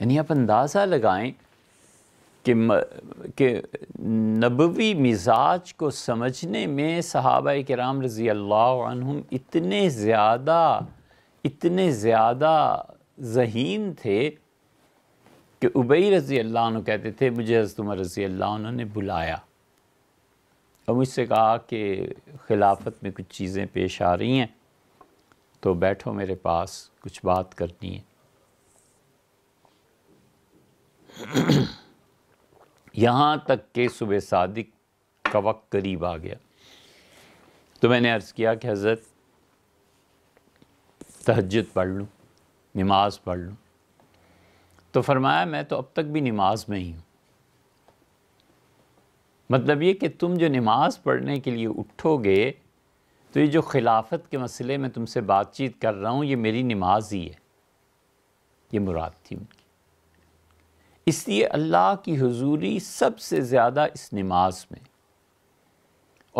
यानी आप अंदाज़ा लगाएं कि कि नबवी मिजाज को समझने में के कराम रज़ी अल्लाह इतने ज़्यादा इतने ज़्यादा जहीन थे कि उबई रज़ी अल्लाह कहते थे मुझे हज़रत रज़ी अल्लाह ने बुलाया और मुझसे कहा कि खिलाफत में कुछ चीज़ें पेश आ रही हैं तो बैठो मेरे पास कुछ बात करनी है यहाँ तक के सुबह सादिक का वक्त करीब आ गया तो मैंने अर्ज़ किया कि हज़रत तहजद पढ़ लूँ नमाज़ पढ़ लूँ तो फरमाया मैं तो अब तक भी नमाज में ही हूँ मतलब ये कि तुम जो नमाज़ पढ़ने के लिए उठोगे तो ये जो खिलाफत के मसले में तुमसे बातचीत कर रहा हूँ ये मेरी नमाज ही है ये मुराद थी उनकी इसलिए अल्लाह की हजूरी सबसे ज़्यादा इस नमाज में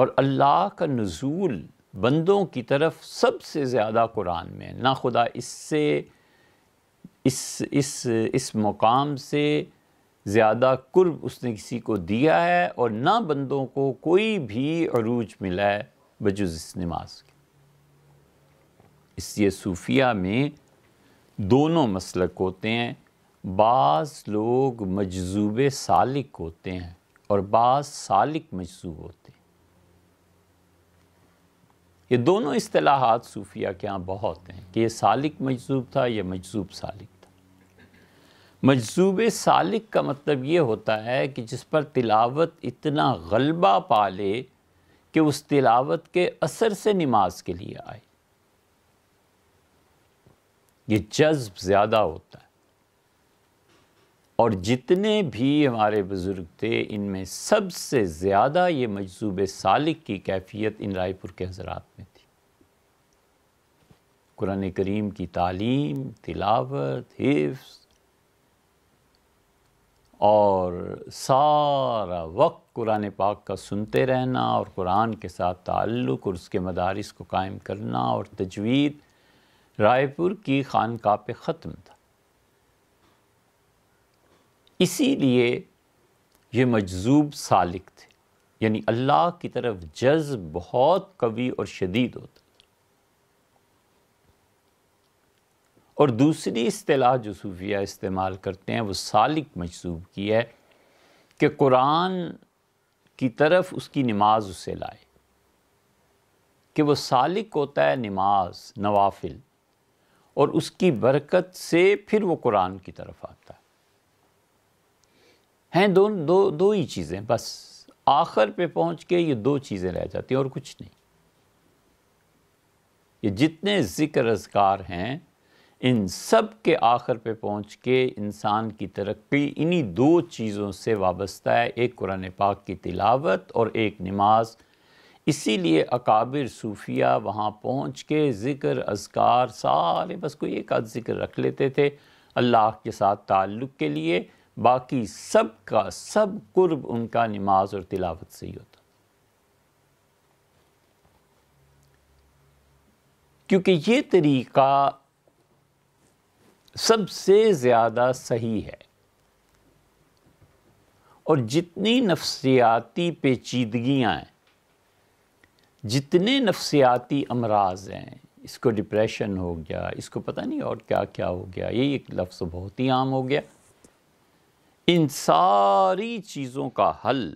और अल्लाह का नज़ूल बंदों की तरफ सबसे ज़्यादा कुरान में ना खुदा इससे इस इस इस मुकाम से ज़्यादा कुर्ब उसने किसी को दिया है और ना बंदों को कोई भी अरूज मिला है बजुज इस नमाज के इसलिए सूफिया में दोनों मसलक होते हैं बाज़ लोग मजजूब सालिक होते हैं और बाज़ सालिक मजजूब होते हैं ये दोनों असलाहत सूफिया के यहाँ बहुत हैं कि ये सालिक मजजूब था या मजजूब सालिक था मजजूब सालिक का मतलब ये होता है कि जिस पर तिलावत इतना गलबा पा ले कि उस तिलावत के असर से नमाज के लिए आए ये जज्ब ज़्यादा होता है और जितने भी हमारे बुज़ुर्ग थे इनमें सबसे ज़्यादा ये मजसूब सालिक की कैफियत इन रायपुर के हजरात में थी कुरान करीम की तालीम तिलावत हिफ्स और सारा वक्त कुरान पाक का सुनते रहना और कुरान के साथ ताल्लुक़ और उसके मदारस को कायम करना और तजवीद रायपुर की खानका पे ख़त्म था इसीलिए ये मजजूब सालिक थे यानी अल्लाह की तरफ जज बहुत कवी और शदीद होता और दूसरी अतलाह जो सूफिया इस्तेमाल करते हैं वो सालिक मजसूब की है कि कुरान की तरफ उसकी नमाज उसे लाए कि वो सालिक होता है नमाज नवाफिल और उसकी बरकत से फिर वो कुरान की तरफ आता है हैं दो दो दो ही चीज़ें बस आखिर पे पहुंच के ये दो चीज़ें रह जाती हैं और कुछ नहीं ये जितने ज़िक्र अजगार हैं इन सब के आखिर पे पहुंच के इंसान की तरक्की इन्हीं दो चीज़ों से वाबस्ता है एक कुरान पाक की तिलावत और एक नमाज इसीलिए अकाबिर सूफिया वहाँ पहुँच के ज़िक्र अजगार सारे बस कोई एक आध ज़िक्र रख लेते थे अल्लाह के साथ ताल्लुक़ के लिए बाकी सब का सब कुर्ब उनका नमाज और तिलावत से ही होता क्योंकि ये तरीक़ा सबसे ज़्यादा सही है और जितनी नफसियाती पेचीदगियाँ हैं जितने नफसियाती अमराज हैं इसको डिप्रेशन हो गया इसको पता नहीं और क्या क्या हो गया ये एक लफ्ज़ बहुत ही आम हो गया इन सारी चीज़ों का हल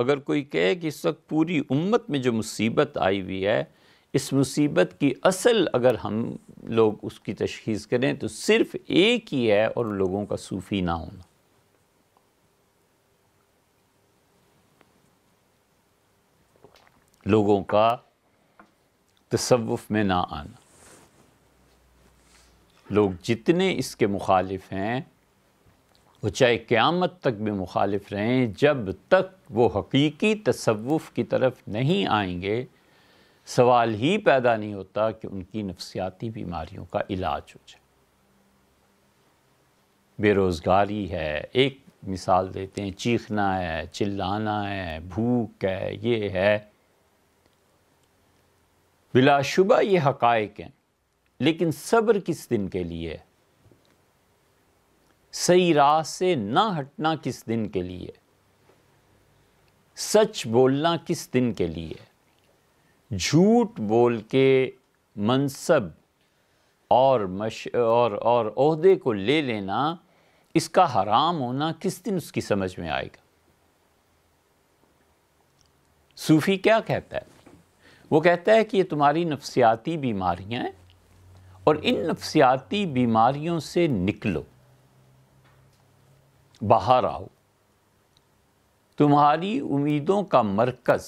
अगर कोई कहे कि इस वक्त पूरी उम्मत में जो मुसीबत आई हुई है इस मुसीबत की असल अगर हम लोग उसकी तशखीस करें तो सिर्फ़ एक ही है और लोगों का सूफ़ी ना होना लोगों का तसवुफ़ में ना आना लोग जितने इसके मुखालिफ हैं वो चाहे क़्यामत तक भी मुखालिफ रहें जब तक वो हकीकी तसवुफ़ की तरफ नहीं आएंगे सवाल ही पैदा नहीं होता कि उनकी नफसियाती बीमारियों का इलाज हो जाए बेरोज़गारी है एक मिसाल देते हैं चीखना है चिल्लाना है भूख है ये है बिलाशुबा ये हक़ हैं लेकिन सब्र किस दिन के लिए है सही राह से ना हटना किस दिन के लिए सच बोलना किस दिन के लिए झूठ बोल के मनसब और मश और और अहदे को ले लेना इसका हराम होना किस दिन उसकी समझ में आएगा सूफ़ी क्या कहता है वो कहता है कि ये तुम्हारी नफ्सियाती बीमारियाँ हैं और इन नफ्सियाती बीमारियों से निकलो बाहर आओ तुम्हारी उम्मीदों का मरकज़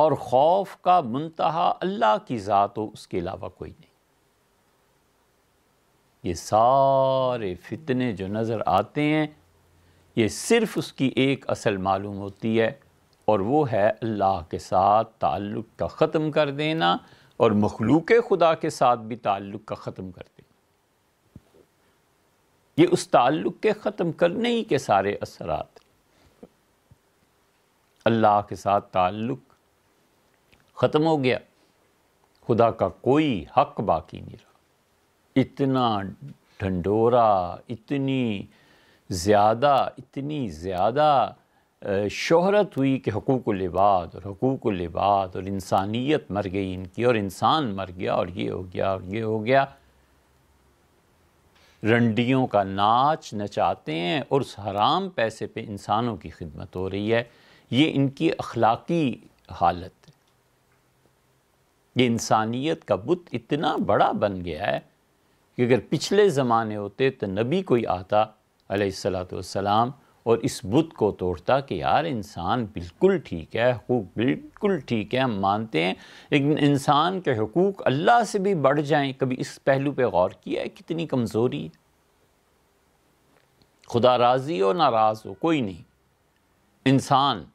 और खौफ का मुंतहा अल्लाह की ज़ात हो उसके अलावा कोई नहीं ये सारे फितने जो नज़र आते हैं ये सिर्फ़ उसकी एक असल मालूम होती है और वो है अल्लाह के साथ ताल्लुक़ का ख़त्म कर देना और मखलूक खुदा के साथ भी ताल्लुक़ का ख़त्म कर देना ये उस ताल्लुक़ के ख़त्म करने ही के सारे असरात अल्लाह के साथ ताल्लुक़ ख़त्म हो गया खुदा का कोई हक बाकी नहीं रहा इतना ढंडोरा इतनी ज़्यादा इतनी ज़्यादा शोहरत हुई कि हकूक़ लिबाद और हकूक़ लिबाद और इंसानियत मर गई इनकी और इंसान मर गया और ये हो गया और ये हो गया रंडियों का नाच नचाते हैं और उस हराम पैसे पे इंसानों की खिदमत हो रही है ये इनकी अखलाकी हालत है ये इंसानियत का बुत इतना बड़ा बन गया है कि अगर पिछले ज़माने होते तो नबी कोई आता सलाम और इस बुत को तोड़ता कि यार इंसान बिल्कुल ठीक है हकूक बिल्कुल ठीक है हम मानते हैं लेकिन इंसान के हकूक़ अल्लाह से भी बढ़ जाएं कभी इस पहलू पे गौर किया है कितनी कमज़ोरी है खुदा राजी हो नाराज़ हो कोई नहीं इंसान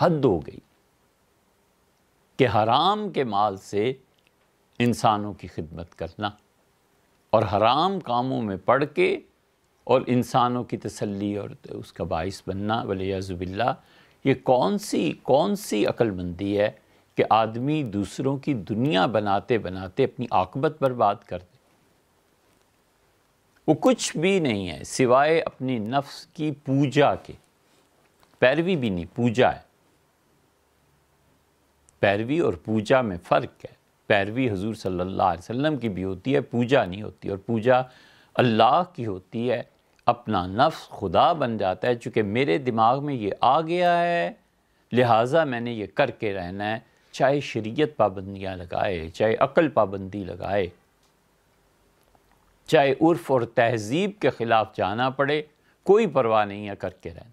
हद हो गई कि हराम के माल से इंसानों की खिदमत करना और हराम कामों में पढ़ के और इंसानों की तसल्ली और उसका बायस बनना वलियाज़ुबिल्ला ये कौन सी कौन सी अक्लमंदी है कि आदमी दूसरों की दुनिया बनाते बनाते अपनी आकबत बर्बाद कर दे वो कुछ भी नहीं है सिवाय अपने नफ्स की पूजा के पैरवी भी नहीं पूजा है पैरवी और पूजा में फ़र्क है पैरवी हजूर सल्लल्लाहु अलैहि वसल्लम की भी होती है पूजा नहीं होती और पूजा अल्लाह की होती है अपना नफ्स खुदा बन जाता है चूँकि मेरे दिमाग में ये आ गया है लिहाजा मैंने ये करके रहना है चाहे शरीयत पाबंदियाँ लगाए चाहे अकल पाबंदी लगाए चाहे उर्फ और तहजीब के ख़िलाफ़ जाना पड़े कोई परवाह नहीं है करके रहना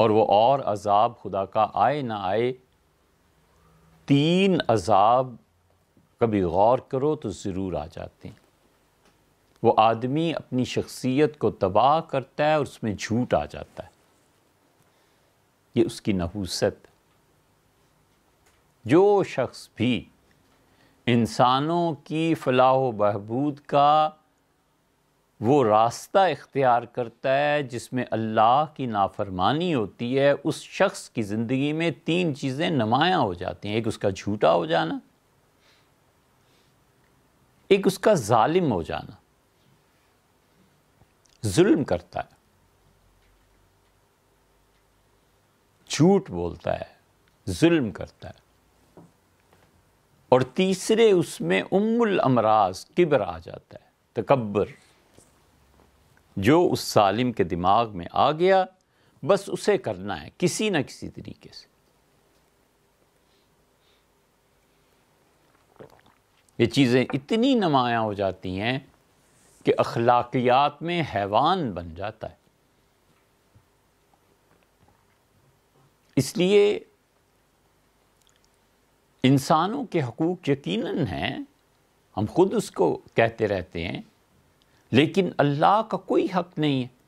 और वो और अजाब खुदा का आए ना आए तीन अजाब कभी गौर करो तो ज़रूर आ जाते हैं वो आदमी अपनी शख्सियत को तबाह करता है और उसमें झूठ आ जाता है ये उसकी नहूसत जो शख्स भी इंसानों की फलाह व बहबूद का वो रास्ता इख्तियार करता है जिसमें अल्लाह की नाफरमानी होती है उस शख्स की ज़िंदगी में तीन चीज़ें नमायाँ हो जाती हैं एक उसका झूठा हो जाना एक उसका ालिम हो जाना जुल्म करता है झूठ बोलता है जुल्म करता है और तीसरे उसमें उम्मुल अमराज किबर आ जाता है तकबर जो उस सालिम के दिमाग में आ गया बस उसे करना है किसी न किसी तरीके से ये चीज़ें इतनी नमाया हो जाती हैं कि अखलाकियात में हैवान बन जाता है इसलिए इंसानों के हकूक़ यकीनन हैं हम खुद उसको कहते रहते हैं लेकिन अल्लाह का कोई हक नहीं है